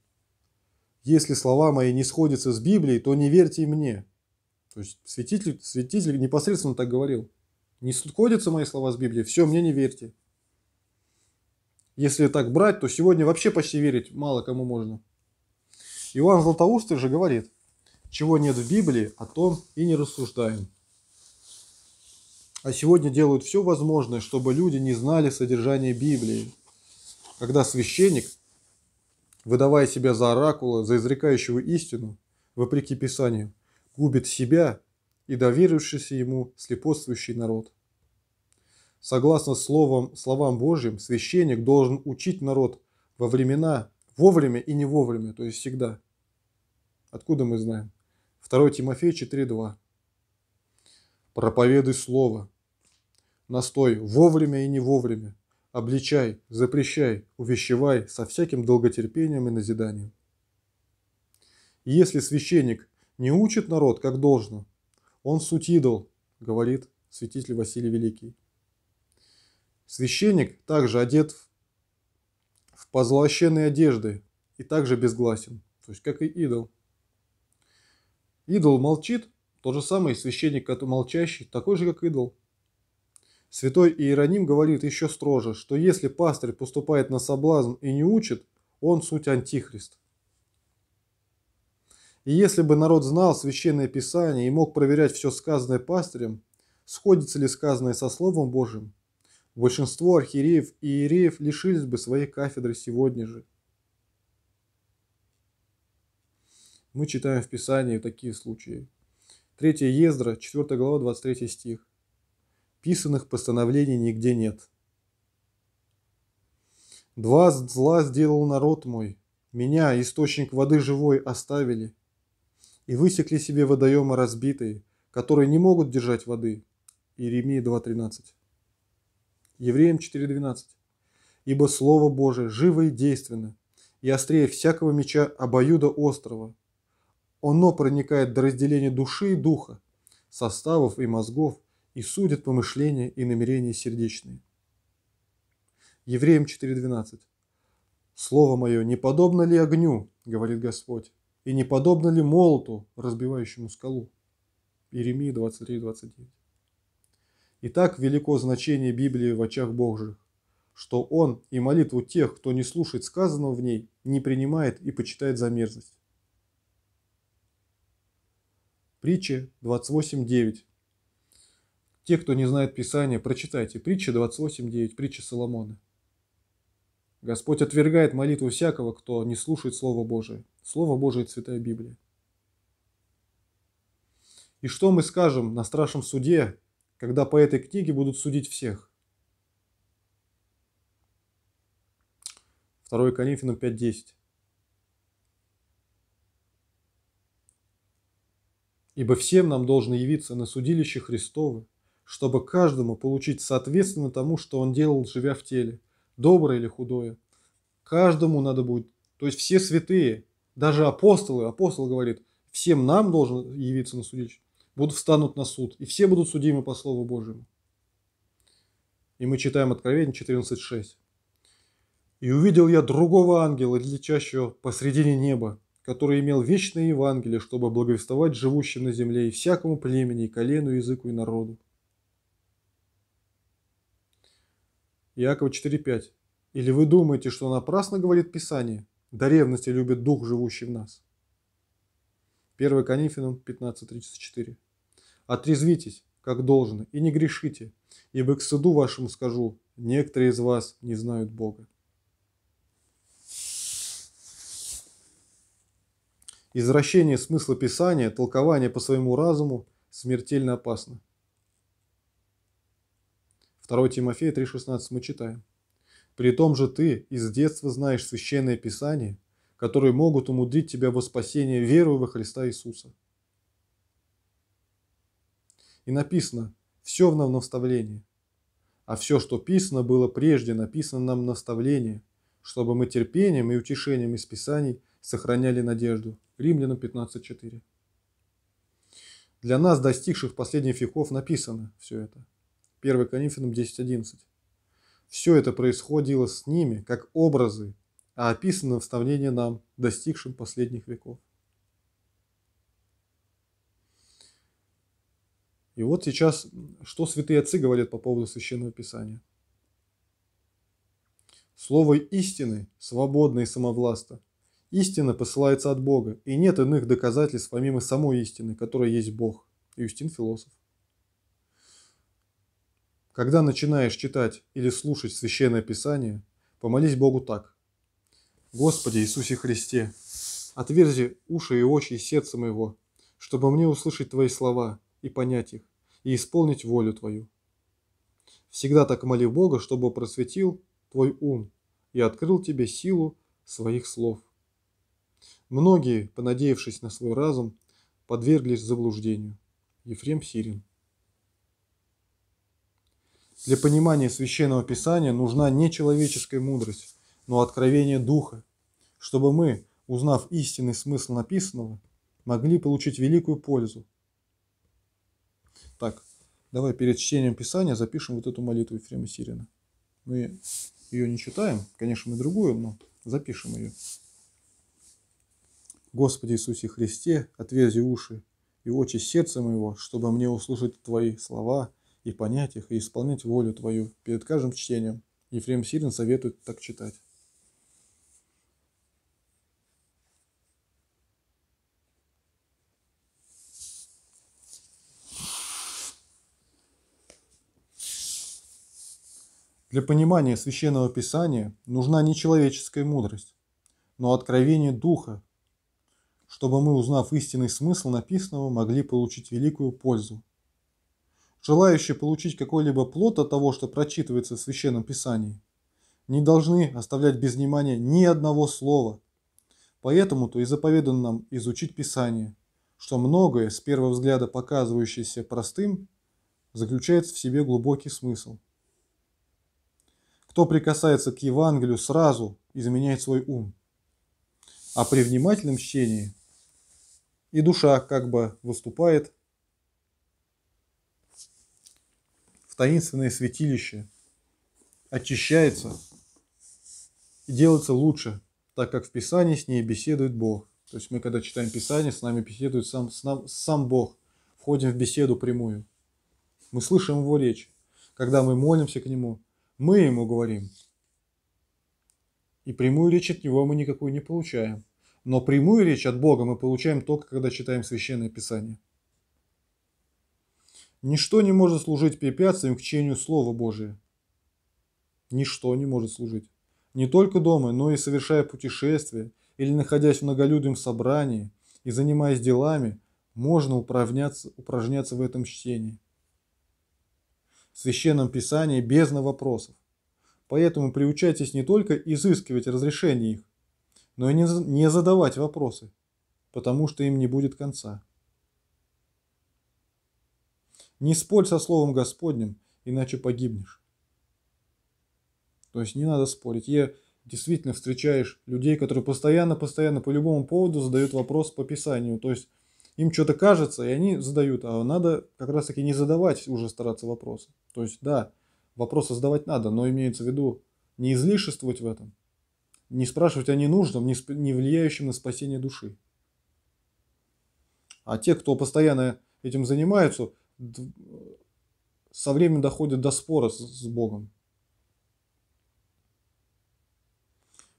Если слова мои не сходятся с Библией, то не верьте и мне. То есть святитель, святитель непосредственно так говорил. Не сходятся мои слова с Библией, все, мне не верьте. Если так брать, то сегодня вообще почти верить мало кому можно. Иоанн Златоустый же говорит, чего нет в Библии, о том и не рассуждаем. А сегодня делают все возможное, чтобы люди не знали содержание Библии. Когда священник, выдавая себя за оракула, за изрекающего истину, вопреки Писанию, губит себя и доверившийся ему слепотствующий народ – Согласно словам, словам Божьим, священник должен учить народ во времена, вовремя и не вовремя, то есть всегда. Откуда мы знаем? 2 Тимофея 4.2. Проповедуй слово. Настой вовремя и не вовремя. Обличай, запрещай, увещевай со всяким долготерпением и назиданием. если священник не учит народ как должно, он суть идол, говорит святитель Василий Великий. Священник также одет в позлощенные одежды и также безгласен, то есть как и идол. Идол молчит, то же самое и священник, который молчащий, такой же, как идол. Святой Иероним говорит еще строже, что если пастырь поступает на соблазн и не учит, он суть антихрист. И если бы народ знал священное писание и мог проверять все сказанное пастырем, сходится ли сказанное со Словом Божьим, Большинство архиереев и иереев лишились бы своей кафедры сегодня же. Мы читаем в Писании такие случаи. 3 Ездра, 4 глава, 23 стих. Писанных постановлений нигде нет. Два зла сделал народ мой. Меня, источник воды живой, оставили. И высекли себе водоемы разбитые, которые не могут держать воды. Иеремия 2.13. Евреям 4.12. «Ибо Слово Божие живо и действенно, и острее всякого меча обоюда острова. Оно проникает до разделения души и духа, составов и мозгов, и судит помышления и намерения сердечные». Евреям 4.12. «Слово мое, не подобно ли огню, — говорит Господь, — и не подобно ли молоту, разбивающему скалу?» Иеремия 23.29. И так велико значение Библии в очах Божьих, что он и молитву тех, кто не слушает сказанного в ней, не принимает и почитает за мерзость. Притча 28.9. Те, кто не знает Писания, прочитайте. Притча 28.9, притча Соломона. Господь отвергает молитву всякого, кто не слушает Слово Божие. Слово Божие – Святая Библия. И что мы скажем на страшном суде, когда по этой книге будут судить всех. 2 Коринфянам 5.10. Ибо всем нам должно явиться на судилище Христовы, чтобы каждому получить соответственно тому, что он делал, живя в теле, доброе или худое. Каждому надо будет, то есть все святые, даже апостолы, апостол говорит, всем нам должен явиться на судилище будут встанут на суд, и все будут судимы по Слову Божьему. И мы читаем Откровение 14.6. «И увидел я другого ангела, летящего посредине неба, который имел вечное Евангелие, чтобы благовествовать живущим на земле и всякому племени, и колену, и языку, и народу». Иакова 4.5. «Или вы думаете, что напрасно говорит Писание, до ревности любит Дух, живущий в нас?» 1 Коринфянам 15.34. «Отрезвитесь, как должно, и не грешите, ибо к суду вашему скажу, некоторые из вас не знают Бога». Извращение смысла Писания, толкование по своему разуму смертельно опасно. 2 Тимофея 3,16 мы читаем. «При том же ты из детства знаешь Священное Писание, которые могут умудрить тебя во спасение верой во Христа Иисуса. И написано, все в нам наставление. А все, что писано, было прежде написано нам наставление, чтобы мы терпением и утешением из Писаний сохраняли надежду. Римлянам 15.4. Для нас, достигших последних веков, написано все это. 1 Коринфянам 10.11. Все это происходило с ними, как образы, а описано в ставлении нам, достигшим последних веков. И вот сейчас, что святые отцы говорят по поводу Священного Писания. Слово истины свободно и самовласто, Истина посылается от Бога, и нет иных доказательств помимо самой истины, которая есть Бог. Юстин, философ. Когда начинаешь читать или слушать Священное Писание, помолись Богу так. Господи Иисусе Христе, отверзи уши и очи и сердце моего, чтобы мне услышать Твои слова и понять их, и исполнить волю Твою. Всегда так моли Бога, чтобы просветил Твой ум и открыл Тебе силу своих слов. Многие, понадеявшись на свой разум, подверглись заблуждению. Ефрем Сирин. Для понимания священного писания нужна нечеловеческая мудрость, но откровение Духа, чтобы мы, узнав истинный смысл написанного, могли получить великую пользу. Так, давай перед чтением Писания запишем вот эту молитву Ефрема Сирина. Мы ее не читаем, конечно, мы другую, но запишем ее. Господи Иисусе Христе, отвези уши и очи сердца моего, чтобы мне услышать Твои слова и понять их, и исполнять волю Твою перед каждым чтением. Ефрем Сирин советует так читать. Для понимания священного писания нужна не человеческая мудрость, но откровение духа, чтобы мы, узнав истинный смысл написанного, могли получить великую пользу. Желающие получить какой-либо плод от того, что прочитывается в священном писании, не должны оставлять без внимания ни одного слова. Поэтому-то и заповедано нам изучить Писание, что многое, с первого взгляда показывающееся простым, заключается в себе глубокий смысл. Кто прикасается к Евангелию сразу, изменяет свой ум. А при внимательном чтении и душа как бы выступает в таинственное святилище, очищается и делается лучше, так как в Писании с ней беседует Бог. То есть мы, когда читаем Писание, с нами беседует сам, с нам, сам Бог. Входим в беседу прямую. Мы слышим Его речь. Когда мы молимся к Нему – мы ему говорим. И прямую речь от него мы никакую не получаем. Но прямую речь от Бога мы получаем только, когда читаем Священное Писание. Ничто не может служить препятствием к чтению Слова Божия. Ничто не может служить. Не только дома, но и совершая путешествия или находясь в многолюдном собрании и занимаясь делами, можно упражняться, упражняться в этом чтении в Священном Писании бездна вопросов. Поэтому приучайтесь не только изыскивать разрешение их, но и не задавать вопросы, потому что им не будет конца. Не спорь со Словом Господним, иначе погибнешь. То есть не надо спорить. Я действительно встречаешь людей, которые постоянно-постоянно по любому поводу задают вопрос по Писанию. То есть им что-то кажется, и они задают, а надо как раз таки не задавать уже стараться вопросы. То есть, да, вопросы задавать надо, но имеется в виду не излишествовать в этом, не спрашивать о ненужном, не, не влияющем на спасение души. А те, кто постоянно этим занимаются, со временем доходят до спора с, с Богом.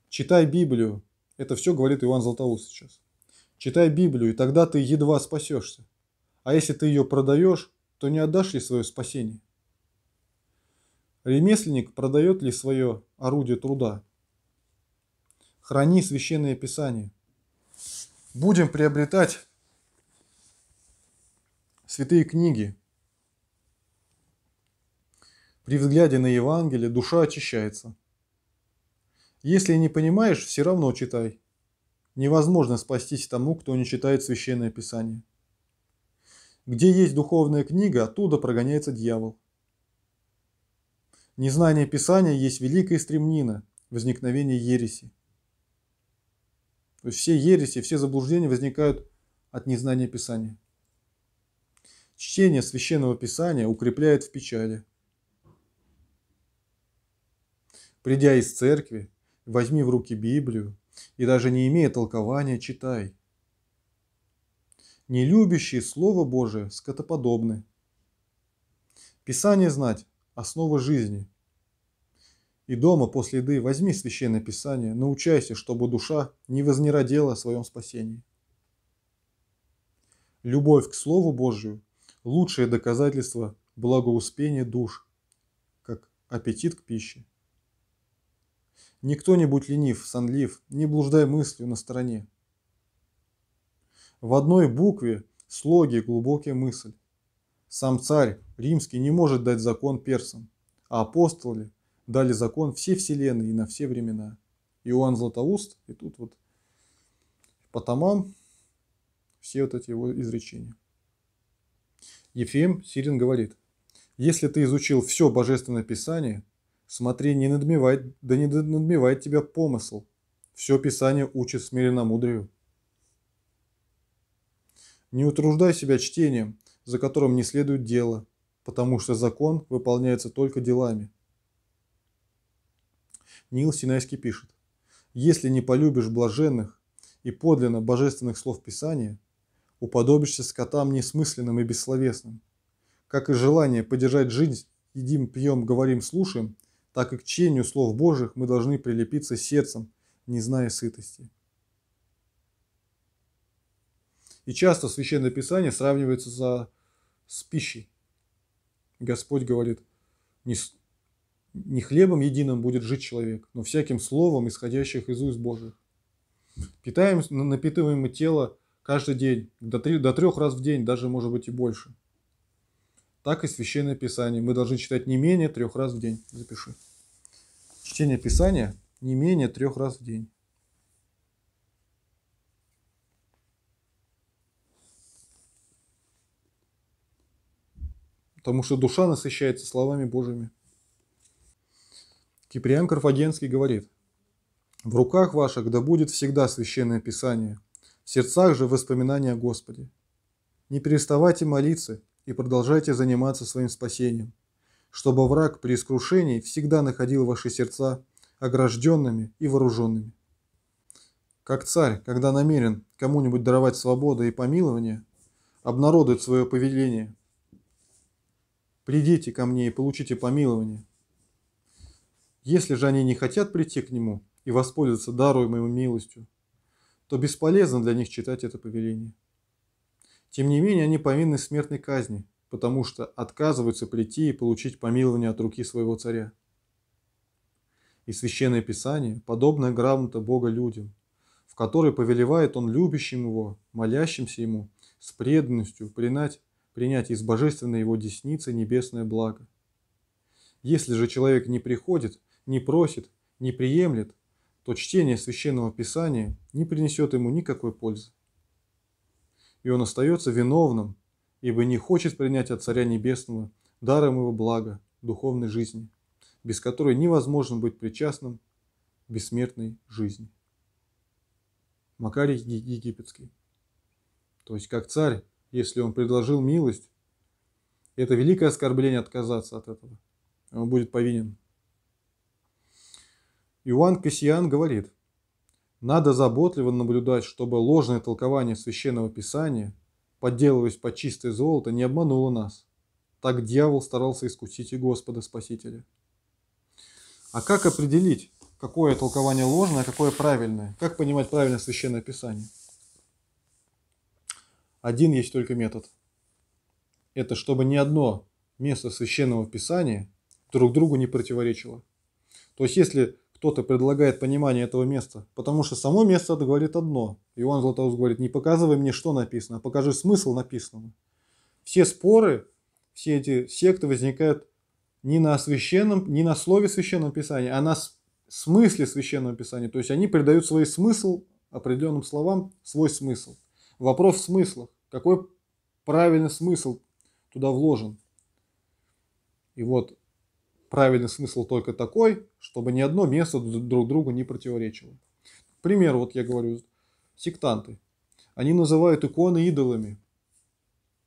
Читай Библию. Это все говорит Иван Златоуст сейчас. Читай Библию, и тогда ты едва спасешься. А если ты ее продаешь, то не отдашь ли свое спасение? Ремесленник продает ли свое орудие труда? Храни священное писание. Будем приобретать святые книги. При взгляде на Евангелие душа очищается. Если не понимаешь, все равно читай – Невозможно спастись тому, кто не читает Священное Писание. Где есть духовная книга, оттуда прогоняется дьявол. Незнание Писания есть великая стремнина возникновения ереси. То есть все ереси, все заблуждения возникают от незнания Писания. Чтение Священного Писания укрепляет в печали. Придя из церкви, возьми в руки Библию, и даже не имея толкования, читай. Нелюбящие Слово Божие скотоподобны. Писание знать – основа жизни. И дома после еды возьми Священное Писание, научайся, чтобы душа не вознеродела о своем спасении. Любовь к Слову Божию – лучшее доказательство благоуспения душ, как аппетит к пище. Никто Не кто ленив, сонлив, не блуждай мыслью на стороне. В одной букве слоги глубокая мысль. Сам царь римский не может дать закон персам, а апостолы дали закон всей вселенной и на все времена. Иоанн Златоуст, и тут вот по томам все вот эти его изречения. Ефим Сирин говорит, если ты изучил все Божественное Писание, Смотри, не надмевает, да не надмевает тебя помысл. Все Писание учит смиренномудрию. Не утруждай себя чтением, за которым не следует дело, потому что закон выполняется только делами. Нил Синайский пишет, «Если не полюбишь блаженных и подлинно божественных слов Писания, уподобишься скотам несмысленным и бессловесным. Как и желание поддержать жизнь, едим, пьем, говорим, слушаем, так и к чению слов Божьих мы должны прилепиться сердцем, не зная сытости. И часто Священное Писание сравнивается за, с пищей. Господь говорит, не, не хлебом единым будет жить человек, но всяким словом, исходящих из уст Божьих. Питаем, напитываем мы тело каждый день, до, три, до трех раз в день, даже может быть и больше – так и Священное Писание. Мы должны читать не менее трех раз в день. Запиши. Чтение Писания не менее трех раз в день. потому что душа насыщается словами Божьими. Киприан Карфагенский говорит, «В руках ваших да будет всегда священное Писание, в сердцах же воспоминания о Господе. Не переставайте молиться и продолжайте заниматься своим спасением, чтобы враг при искрушении всегда находил ваши сердца огражденными и вооруженными. Как царь, когда намерен кому-нибудь даровать свободу и помилование, обнародует свое повеление. «Придите ко мне и получите помилование». Если же они не хотят прийти к нему и воспользоваться даруемой милостью, то бесполезно для них читать это повеление. Тем не менее, они повинны смертной казни, потому что отказываются прийти и получить помилование от руки своего царя. И Священное Писание – подобная грамота Бога людям, в которой повелевает Он любящим Его, молящимся Ему, с преданностью принять, принять из божественной Его десницы небесное благо. Если же человек не приходит, не просит, не приемлет, то чтение Священного Писания не принесет ему никакой пользы и он остается виновным, ибо не хочет принять от Царя Небесного даром его блага, духовной жизни, без которой невозможно быть причастным к бессмертной жизни. Макарий Египетский. То есть, как царь, если он предложил милость, это великое оскорбление отказаться от этого. Он будет повинен. Иоанн Кассиан говорит – надо заботливо наблюдать, чтобы ложное толкование Священного Писания, подделываясь под чистое золото, не обмануло нас. Так дьявол старался искусить и Господа Спасителя. А как определить, какое толкование ложное, а какое правильное? Как понимать правильное Священное Писание? Один есть только метод. Это чтобы ни одно место Священного Писания друг другу не противоречило. То есть, если кто-то предлагает понимание этого места. Потому что само место говорит одно. Иоанн Златоуст говорит, не показывай мне, что написано, а покажи смысл написанного. Все споры, все эти секты возникают не на священном, не на слове священного писания, а на смысле священного писания. То есть они придают свой смысл определенным словам, свой смысл. Вопрос в смыслах. Какой правильный смысл туда вложен? И вот правильный смысл только такой, чтобы ни одно место друг другу не противоречило. К примеру, вот я говорю, сектанты. Они называют иконы идолами.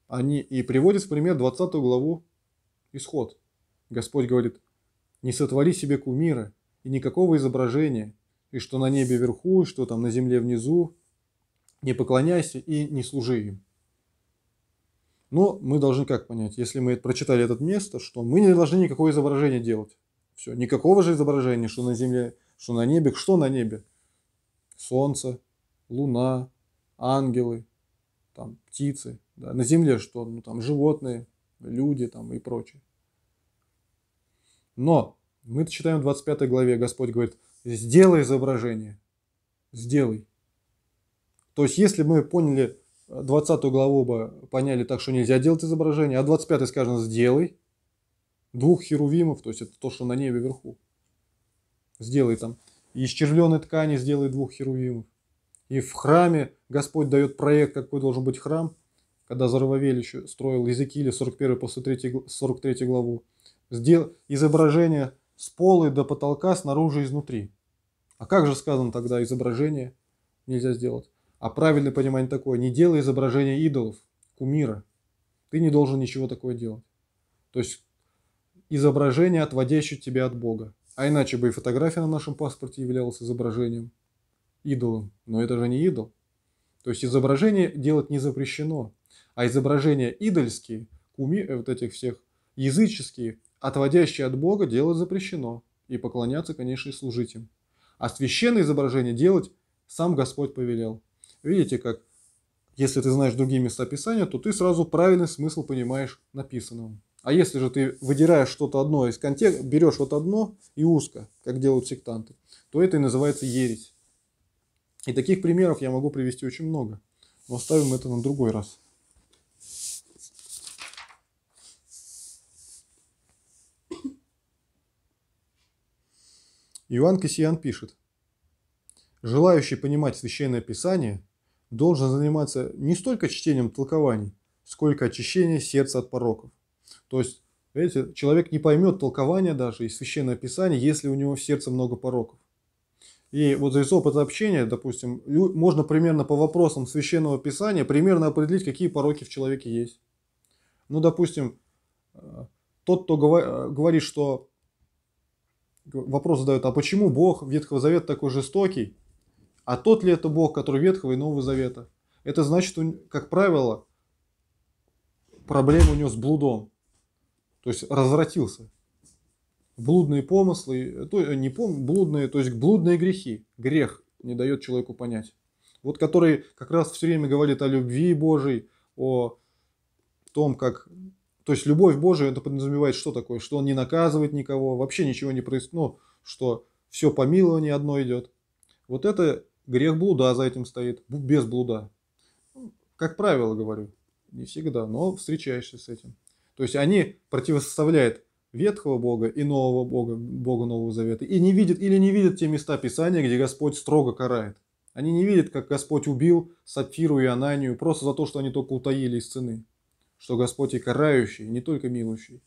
Они и приводят в пример 20 главу Исход. Господь говорит, не сотвори себе кумира и никакого изображения, и что на небе вверху, что там на земле внизу, не поклоняйся и не служи им. Но мы должны как понять, если мы прочитали это место, что мы не должны никакого изображения делать. Все, никакого же изображения, что на земле, что на небе, что на небе. Солнце, луна, ангелы, там, птицы. Да. На земле что? Ну, там, животные, люди там, и прочее. Но мы читаем в 25 главе, Господь говорит, сделай изображение, сделай. То есть, если мы поняли 20 главу бы поняли так, что нельзя делать изображение, а 25 скажем сделай двух херувимов, то есть это то, что на небе вверху. Сделай там. И из червленой ткани сделай двух херувимов. И в храме Господь дает проект, какой должен быть храм, когда Зарававель еще строил Иезекииля 41 после 3, 43 главу. сдел изображение с пола до потолка, снаружи и изнутри. А как же сказано тогда изображение нельзя сделать? А правильное понимание такое, не делай изображение идолов, кумира. Ты не должен ничего такое делать. То есть изображение, отводящее тебя от Бога. А иначе бы и фотография на нашем паспорте являлась изображением, идолом. Но это же не идол. То есть изображение делать не запрещено. А изображения идольские, куми, э, вот этих всех языческие, отводящие от Бога, делать запрещено. И поклоняться, конечно, и служить им. А священное изображение делать сам Господь повелел. Видите, как если ты знаешь другие места Писания, то ты сразу правильный смысл понимаешь написанного. А если же ты выдираешь что-то одно из контекста, берешь вот одно и узко, как делают сектанты, то это и называется ересь. И таких примеров я могу привести очень много. Но оставим это на другой раз. Иоанн Кассиан пишет, «Желающий понимать Священное Писание – должен заниматься не столько чтением толкований, сколько очищением сердца от пороков. То есть, видите, человек не поймет толкования даже и священное писание, если у него в сердце много пороков. И вот из опыта общения, допустим, можно примерно по вопросам священного писания примерно определить, какие пороки в человеке есть. Ну, допустим, э, тот, кто э, говорит, что э, вопрос задает, а почему Бог Ветхого Завета такой жестокий, а тот ли это Бог, который Ветхого и Нового Завета? Это значит, как правило, проблема у него с блудом. То есть развратился. Блудные помыслы, то, э, не пом, блудные, то есть блудные грехи. Грех не дает человеку понять. Вот который как раз все время говорит о любви Божией, о том, как... То есть любовь Божия, это подразумевает что такое? Что он не наказывает никого, вообще ничего не происходит, ну, что все помилование одно идет. Вот это Грех блуда за этим стоит, без блуда. Как правило, говорю, не всегда, но встречаешься с этим. То есть они противоставляют ветхого Бога и нового Бога, Бога Нового Завета, и не видят или не видят те места Писания, где Господь строго карает. Они не видят, как Господь убил Сапфиру и Ананию просто за то, что они только утаили из цены, что Господь и карающий, и не только милующий.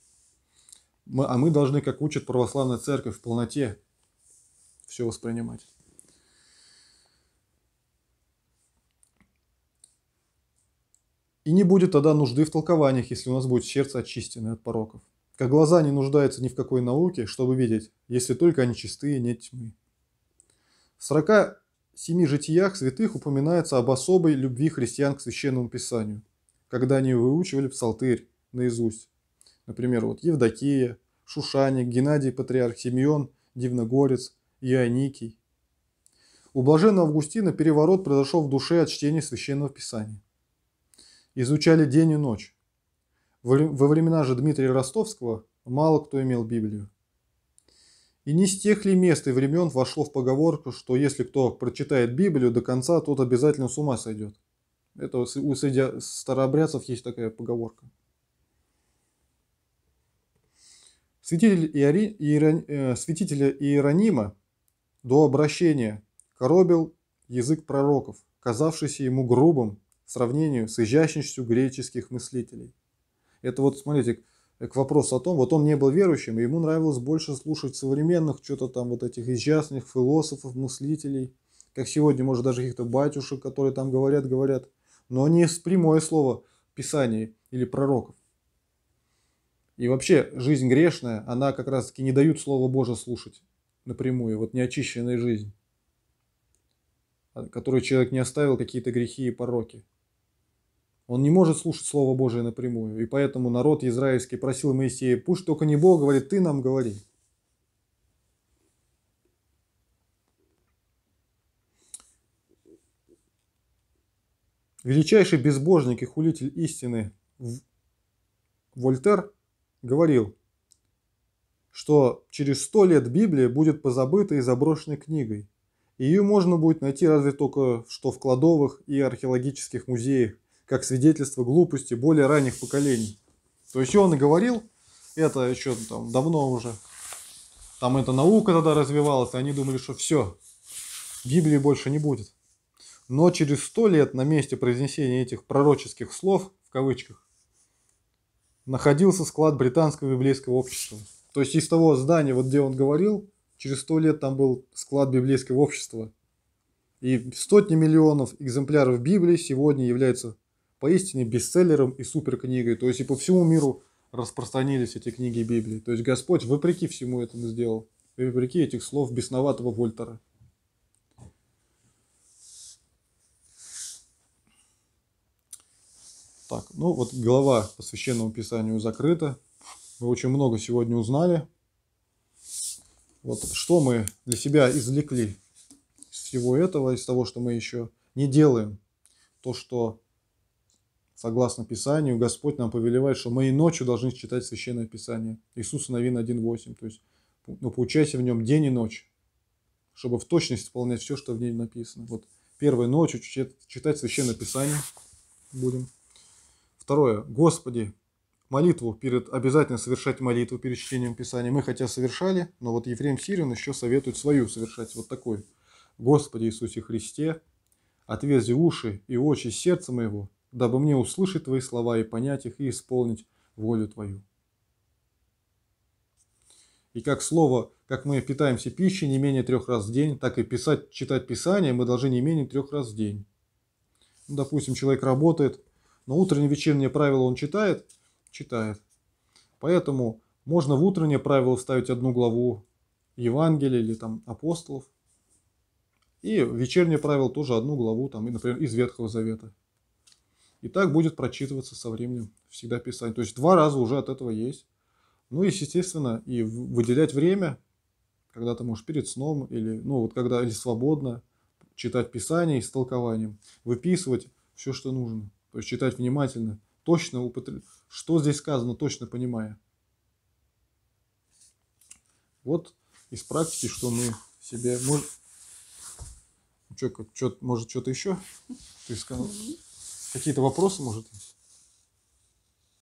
Мы, а мы должны, как учит православная церковь, в полноте все воспринимать. И не будет тогда нужды в толкованиях, если у нас будет сердце очищенное от пороков. Как глаза не нуждаются ни в какой науке, чтобы видеть, если только они чистые, нет тьмы. В 47 житиях святых упоминается об особой любви христиан к священному писанию, когда они выучивали псалтырь наизусть. Например, вот Евдокия, Шушаник, Геннадий Патриарх Симеон, Дивногорец, Иоанникий. У блаженного Августина переворот произошел в душе от чтения священного писания изучали день и ночь. Во времена же Дмитрия Ростовского мало кто имел Библию. И не с тех ли мест и времен вошло в поговорку, что если кто прочитает Библию до конца, тот обязательно с ума сойдет. Это у среди старообрядцев есть такая поговорка. Э, святителя Иеронима до обращения коробил язык пророков, казавшийся ему грубым сравнению с изящностью греческих мыслителей. Это вот, смотрите, к вопросу о том, вот он не был верующим, и ему нравилось больше слушать современных, что-то там вот этих изящных философов, мыслителей, как сегодня, может, даже каких-то батюшек, которые там говорят, говорят, но не с прямое слово Писаний или пророков. И вообще, жизнь грешная, она как раз-таки не дают Слово Божие слушать напрямую, вот неочищенная жизнь, которую человек не оставил какие-то грехи и пороки. Он не может слушать Слово Божие напрямую. И поэтому народ израильский просил Моисея, пусть только не Бог говорит, ты нам говори. Величайший безбожник и хулитель истины Вольтер говорил, что через сто лет Библия будет позабыта и заброшенной книгой. Ее можно будет найти разве только что в кладовых и археологических музеях – как свидетельство глупости более ранних поколений. То есть он и говорил, это еще там давно уже, там эта наука тогда развивалась, и они думали, что все, Библии больше не будет. Но через сто лет на месте произнесения этих пророческих слов, в кавычках, находился склад британского библейского общества. То есть из того здания, вот где он говорил, через сто лет там был склад библейского общества. И сотни миллионов экземпляров Библии сегодня являются поистине бестселлером и суперкнигой. То есть и по всему миру распространились эти книги Библии. То есть Господь вопреки всему этому сделал, вопреки этих слов бесноватого Вольтера. Так, ну вот глава по священному писанию закрыта. Мы очень много сегодня узнали. Вот что мы для себя извлекли из всего этого, из того, что мы еще не делаем. То, что согласно Писанию, Господь нам повелевает, что мы и ночью должны читать Священное Писание. Иисус Новин 1.8. То есть, ну, ну, поучайся в нем день и ночь, чтобы в точности исполнять все, что в ней написано. Вот первой ночью читать Священное Писание будем. Второе. Господи, молитву перед, обязательно совершать молитву перед чтением Писания. Мы хотя совершали, но вот Ефрем Сирин еще советует свою совершать вот такой. Господи Иисусе Христе, отвези уши и очи сердца моего, дабы мне услышать Твои слова и понять их, и исполнить волю Твою. И как слово, как мы питаемся пищей не менее трех раз в день, так и писать, читать Писание мы должны не менее трех раз в день. Ну, допустим, человек работает, но утреннее вечернее правило он читает? Читает. Поэтому можно в утреннее правило вставить одну главу Евангелия или там апостолов. И вечернее правило тоже одну главу, там, например, из Ветхого Завета. И так будет прочитываться со временем всегда Писание. То есть два раза уже от этого есть. Ну и, естественно, и выделять время, когда ты можешь перед сном или, ну, вот когда или свободно читать Писание и с толкованием, выписывать все, что нужно. То есть читать внимательно, точно употреблять, что здесь сказано, точно понимая. Вот из практики, что мы себе... Может, что, что, может, что-то еще ты сказал? Какие-то вопросы, может, есть?